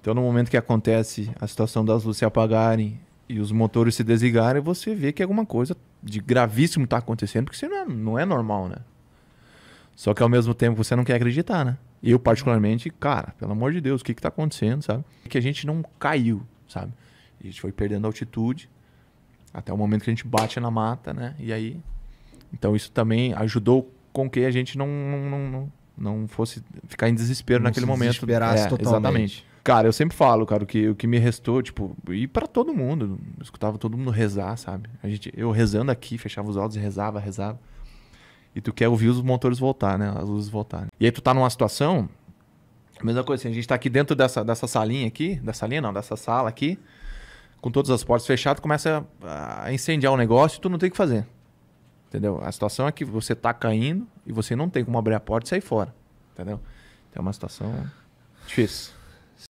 Então, no momento que acontece a situação das luzes se apagarem e os motores se desligarem, você vê que alguma coisa de gravíssimo está acontecendo, porque isso não é, não é normal, né? Só que ao mesmo tempo você não quer acreditar, né? Eu, particularmente, cara, pelo amor de Deus, o que está acontecendo, sabe? Que a gente não caiu, sabe? A gente foi perdendo altitude até o momento que a gente bate na mata, né? E aí. Então, isso também ajudou com que a gente não, não, não, não fosse ficar em desespero não naquele se momento. Desesperasse é, totalmente. Exatamente. Cara, eu sempre falo, cara, o que, o que me restou, tipo, ir para todo mundo, eu escutava todo mundo rezar, sabe? A gente, eu rezando aqui, fechava os olhos e rezava, rezava. E tu quer ouvir os motores voltar, né? As luzes voltarem. Né? E aí tu tá numa situação, a mesma coisa assim, a gente tá aqui dentro dessa, dessa salinha aqui, dessa linha não, dessa sala aqui, com todas as portas fechadas, começa a incendiar o negócio e tu não tem o que fazer. Entendeu? A situação é que você tá caindo e você não tem como abrir a porta e sair fora. Entendeu? Então é uma situação difícil.